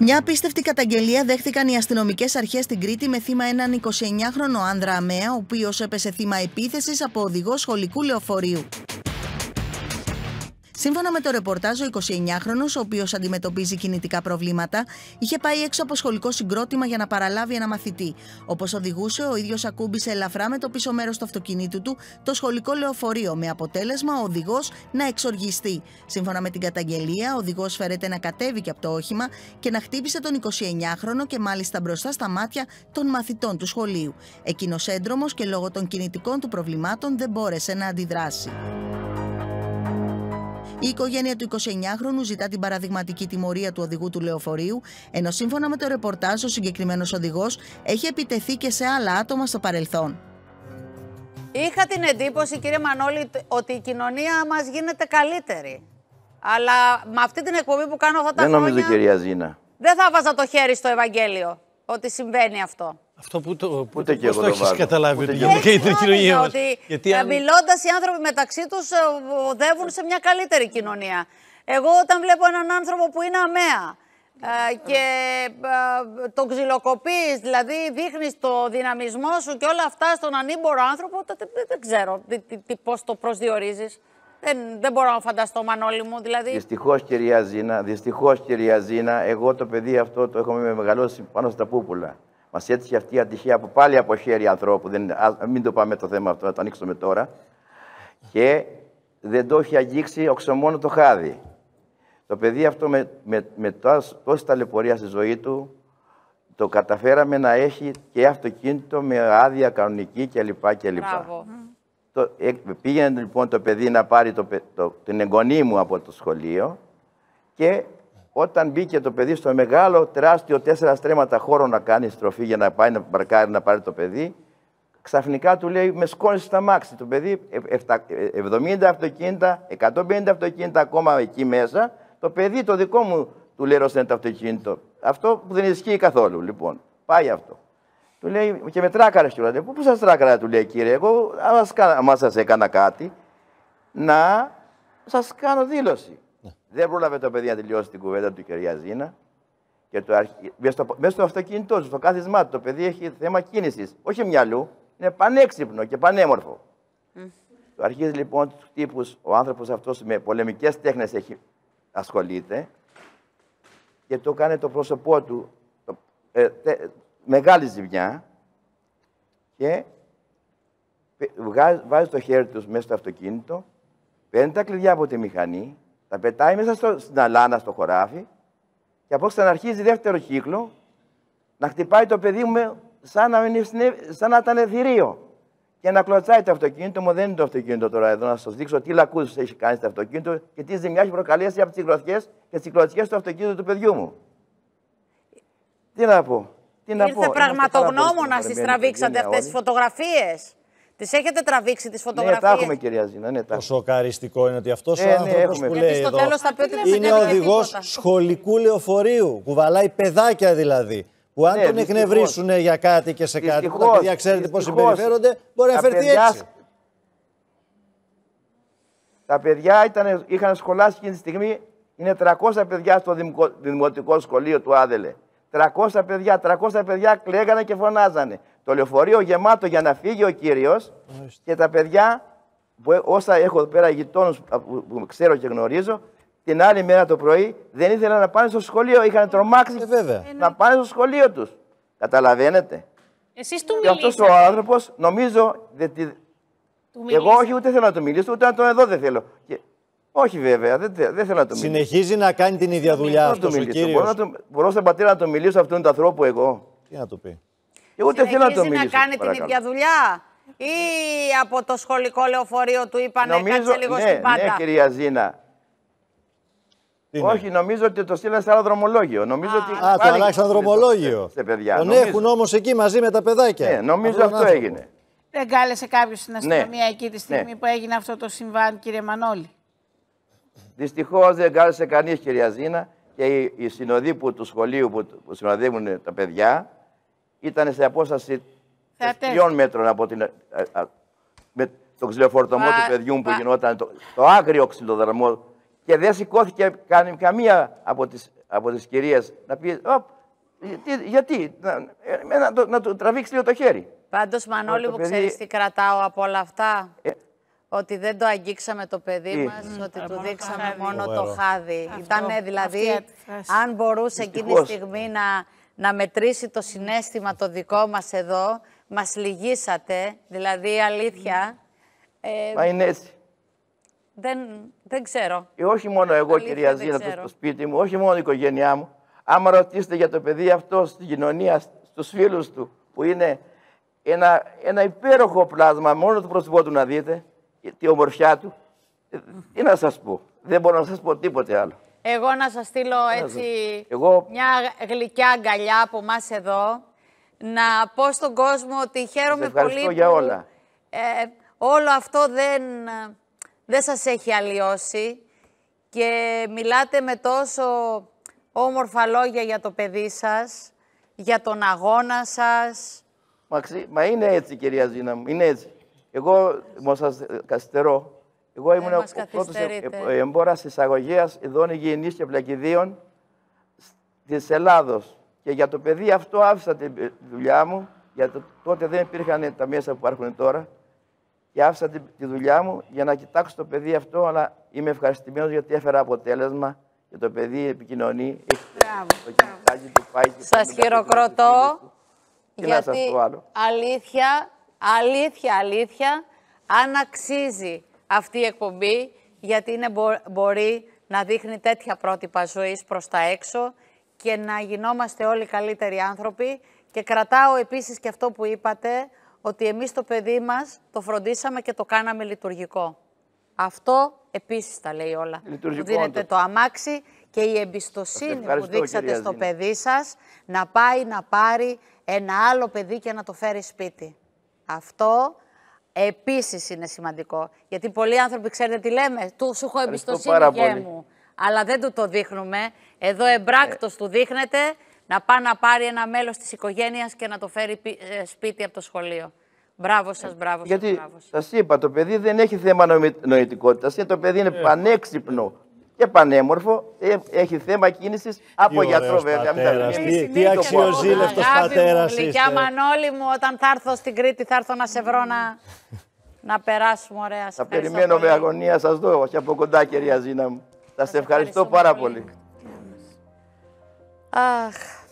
Μια απίστευτη καταγγελία δέχθηκαν οι αστυνομικές αρχές στην Κρήτη με θύμα έναν 29χρονο άνδρα αμαία, ο οποίος έπεσε θύμα επίθεσης από οδηγό σχολικού λεωφορείου. Σύμφωνα με το ρεπορτάζ, ο 29χρονο, ο οποίος αντιμετωπίζει κινητικά προβλήματα, είχε πάει έξω από σχολικό συγκρότημα για να παραλάβει ένα μαθητή. Όπως οδηγούσε, ο ίδιος ακούμπησε ελαφρά με το πίσω μέρος του αυτοκινήτου του το σχολικό λεωφορείο, με αποτέλεσμα ο οδηγός να εξοργιστεί. Σύμφωνα με την καταγγελία, ο οδηγός φέρεται να κατέβηκε από το όχημα και να χτύπησε τον 29χρονο και μάλιστα μπροστά στα μάτια των μαθητών του σχολείου. Εκείνος έντρομος και λόγω των κινητικών του προβλημάτων δεν μπόρεσε να αντιδράσει. Η οικογένεια του 29χρονου ζητά την παραδειγματική τιμωρία του οδηγού του λεωφορείου, ενώ σύμφωνα με το ρεπορτάζ ο συγκεκριμένος οδηγός έχει επιτεθεί και σε άλλα άτομα στο παρελθόν. Είχα την εντύπωση, κύριε Μανώλη, ότι η κοινωνία μας γίνεται καλύτερη. Αλλά με αυτή την εκπομπή που κάνω αυτά τα δεν χρόνια. Δεν νομίζω, κυρία Ζήνα. Δεν θα βάζα το χέρι στο Ευαγγέλιο ότι συμβαίνει αυτό. Αυτό που το, που, το, και το έχει καταλάβει Ούτε ούτε και η κοινωνία ότι Γιατί αν... μιλώντας, οι άνθρωποι μεταξύ τους ε, οδεύουν σε μια καλύτερη κοινωνία. Εγώ όταν βλέπω έναν άνθρωπο που είναι αμαία, ε, και ε, τον ξυλοκοπείς, δηλαδή δείχνεις το δυναμισμό σου και όλα αυτά στον ανήμπορο άνθρωπο, τότε δεν ξέρω πώς το προσδιορίζεις. Δεν, δεν μπορώ να φανταστώ, Μανώλη μου, δηλαδή. Δυστυχώς, κυρία Ζήνα, δυστυχώς, κυρία Ζήνα, εγώ το παιδί αυτό το έχω μεγαλώσει πάνω στα πούπουλα. Μας έτυχε αυτή η ατυχία που πάλι από χέρι ανθρώπου. Δεν, α, μην το πάμε το θέμα αυτό, θα το ανοίξουμε τώρα. Και δεν το έχει αγγίξει οξωμόνω το χάδι. Το παιδί αυτό με, με, με τόση ταλαιπωρία στη ζωή του το καταφέραμε να έχει και αυτοκίνητο με άδεια κανονική κλπ. κλπ. Το, ε, πήγαινε λοιπόν το παιδί να πάρει το, την εγγονή μου από το σχολείο και όταν μπήκε το παιδί στο μεγάλο, τεράστιο, τέσσερα στρέμματα χώρο να κάνει στροφή για να πάει να παρκάρει να πάρει το παιδί, ξαφνικά του λέει: Με σκόνησε στα μάξι. Το παιδί, 70 αυτοκίνητα, 150 αυτοκίνητα ακόμα εκεί μέσα. Το παιδί το δικό μου του λέει: είναι το αυτοκίνητο. Αυτό που δεν ισχύει καθόλου. Λοιπόν, πάει αυτό. Του λέει: Και με τράκαρες λέει. Πού σα τράκαρα, του λέει κύριε, εγώ, άμα σας έκανα κάτι, να σας κάνω δήλωση. Ναι. Δεν πρόλαβε το παιδί να τελειώσει την κουβέντα του ζήνα. Και το μέσα, στο... αυτοκίνητό του, στο κάθισμά του, το παιδί έχει θέμα κίνησης. Όχι μυαλού, είναι πανέξυπνο και πανέμορφο. Mm. Το αρχίζει λοιπόν τους τύπου, ο άνθρωπος αυτός με πολεμικές τέχνες έχει... ασχολείται και το κάνει το πρόσωπό του το... Ε, μεγάλη ζημιά και βάζει το χέρι τους μέσα στο αυτοκίνητο, παίρνει τα κλειδιά από τη μηχανή τα πετάει μέσα στο, στην αλάνα, στο χωράφι και από ξαναρχίζει δεύτερο κύκλο να χτυπάει το παιδί μου σαν να, μην, σαν να ήταν θηρίο. Και να κλωτσάει το αυτοκίνητο μου, δεν είναι το αυτοκίνητο τώρα εδώ, να σας δείξω τι λακκού έχει κάνει το αυτοκίνητο και τι ζημιά έχει προκαλέσει από τις γροθιέ και τις κλωτσιέ του αυτοκίνητου του παιδιού μου. Τι να πω. Τι να Ήρθε πραγματογνώμονα, σα τραβήξατε αυτές τις φωτογραφίες. Τις έχετε τραβήξει τις φωτογραφίε. Ναι, τα έχουμε, κυρία Ζήνα. Ναι, το σοκαριστικό είναι ότι αυτός ναι, ο άνθρωπο ναι, που λέει εδώ είναι οδηγός σχολικού λεωφορείου. Κουβαλάει παιδάκια δηλαδή. Που αν ναι, τον εκνευρίσουν για κάτι και σε κάτι, που τα παιδιά ξέρετε πώς συμπεριφέρονται, μπορεί να φερθεί έτσι. Τα παιδιά ήταν, είχαν σχολάσει εκείνη τη στιγμή, είναι 300 παιδιά στο δημοτικό σχολείο του Άδελε. 300 παιδιά, 300 παιδιά κλαίγανε και φωνάζανε το λεωφορείο γεμάτο για να φύγει ο κύριος και τα παιδιά, ε, όσα έχω εδώ πέρα γειτόνους που ξέρω και γνωρίζω, την άλλη μέρα το πρωί δεν ήθελαν να πάνε στο σχολείο. Είχαν τρομάξει ε, ε ναι. να πάνε στο σχολείο τους. Καταλαβαίνετε. Εσείς του και αυτός ο άνθρωπος, νομίζω. Δε, εγώ όχι, ούτε θέλω να του μιλήσω, ούτε να τον εδώ δεν θέλω. Και... Όχι, βέβαια, δεν, δεν θέλω να του μιλήσω. Συνεχίζει να κάνει την ίδια δουλειά αυτός ο κύριο. Μπορώ, να στον πατέρα να το μιλήσω αυτόν τον ανθρώπου εγώ. Τι να το πει. Εγώ δεν θέλω να το μιλήσω. να κάνει την ίδια δουλειά ή από το σχολικό λεωφορείο του είπανε κάτσε λίγο ναι, στην πάντα. Ναι, κυρία Ζήνα. Όχι, νομίζω ότι το στείλανε σε άλλο δρομολόγιο. Νομίζω α, ότι α, το αλλάξαν δρομολόγιο. Σε παιδιά. Τον νομίζω. έχουν όμως εκεί μαζί με τα παιδάκια. Ναι, νομίζω αυτό έγινε. Δεν κάλεσε κάποιος στην ναι. αστυνομία εκεί τη στιγμή ναι. που έγινε αυτό το συμβάν, κύριε Μανώλη. Δυστυχώς δεν κάλεσε κανείς, κυρία Ζήνα. Και η οι συνοδοί του σχολείου που, που συνοδεύουν τα παιδιά ήταν σε απόσταση τριών μέτρων από την, ε, ε, με το ξυλοφορτωμό του παιδιού που γινόταν το, το άγριο ξυλοδαρμό και δεν σηκώθηκε καν, καμία από τις, από τις κυρίες να πει γιατί, γιατί να, να, το, να του τραβήξεις λίγο το χέρι. Πάντως Μανώλη μου παιδί... ξέρεις τι κρατάω από όλα αυτά. Ε. Ότι δεν το αγγίξαμε το παιδί μα, μας, ότι του δείξαμε μόνο το χάδι. Ήταν δηλαδή, αν μπορούσε εκείνη τη στιγμή να να μετρήσει το συνέστημα το δικό μας εδώ. Μας λυγίσατε, δηλαδή αλήθεια. Ε, Μα είναι έτσι. Δεν, δεν ξέρω. Ε, όχι μόνο εγώ, αλήθεια, κυρία Ζήνα, στο σπίτι μου, όχι μόνο η οικογένειά μου. Άμα ρωτήσετε για το παιδί αυτό στην κοινωνία, στους φίλους του, που είναι ένα, ένα υπέροχο πλάσμα, μόνο το πρόσωπό του να δείτε, τη ομορφιά του, ε, τι να σας πω. Δεν μπορώ να σας πω τίποτε άλλο. Εγώ να σας στείλω έτσι μια γλυκιά αγκαλιά από εμά εδώ. Να πω στον κόσμο ότι χαίρομαι πολύ που... Ε, όλο αυτό δεν, ε, δεν σας έχει αλλοιώσει και μιλάτε με τόσο όμορφα λόγια για το παιδί σας, για τον αγώνα σας. Μα, είναι έτσι κυρία Ζήνα μου, είναι έτσι. Εγώ μου σας ε, καστερώ. Εγώ ήμουν ο πρώτο εμπόρας εισαγωγέας ειδών υγιεινής και πλακιδίων της Ελλάδος. Και για το παιδί αυτό άφησα τη δουλειά μου, γιατί τότε δεν υπήρχαν τα μέσα που υπάρχουν τώρα. Και άφησα τη, δουλειά μου για να κοιτάξω το παιδί αυτό, αλλά είμαι ευχαριστημένος γιατί έφερα αποτέλεσμα και το παιδί επικοινωνεί. Μπράβο. Σα χειροκροτώ. Και γιατί αλήθεια, αλήθεια, αλήθεια, αν αξίζει αυτή η εκπομπή, γιατί μπορεί να δείχνει τέτοια πρότυπα ζωής προς τα έξω και να γινόμαστε όλοι καλύτεροι άνθρωποι. Και κρατάω επίσης και αυτό που είπατε, ότι εμείς το παιδί μας το φροντίσαμε και το κάναμε λειτουργικό. Αυτό επίσης τα λέει όλα. Λειτουργικό Δίνετε το αμάξι και η εμπιστοσύνη που δείξατε στο παιδί σας να πάει να πάρει ένα άλλο παιδί και να το φέρει σπίτι. Αυτό Επίσης είναι σημαντικό. Γιατί πολλοί άνθρωποι ξέρετε τι λέμε. Του σου έχω εμπιστοσύνη μου. Αλλά δεν του το δείχνουμε. Εδώ εμπράκτος ε. του δείχνεται να πάει να πάρει ένα μέλος της οικογένειας και να το φέρει ε, σπίτι από το σχολείο. Μπράβο σας, ε, μπράβο σας. Γιατί σα είπα, το παιδί δεν έχει θέμα νοητικότητας. Ε, το παιδί είναι πανέξυπνο και πανέμορφο. Ε, έχει θέμα κίνησης από τι γιατρό, βέβαια. Πατέρας, Τι τι τι αξιοζήλευτο πατέρα είστε. Γλυκιά Μανώλη μου, όταν θα έρθω στην Κρήτη, θα έρθω να σε βρω να, να περάσουμε ωραία. Θα περιμένω με αγωνία, σας δω όχι από κοντά, κυρία Ζήνα μου. Θα, ευχαριστώ πάρα πολύ. Αχ.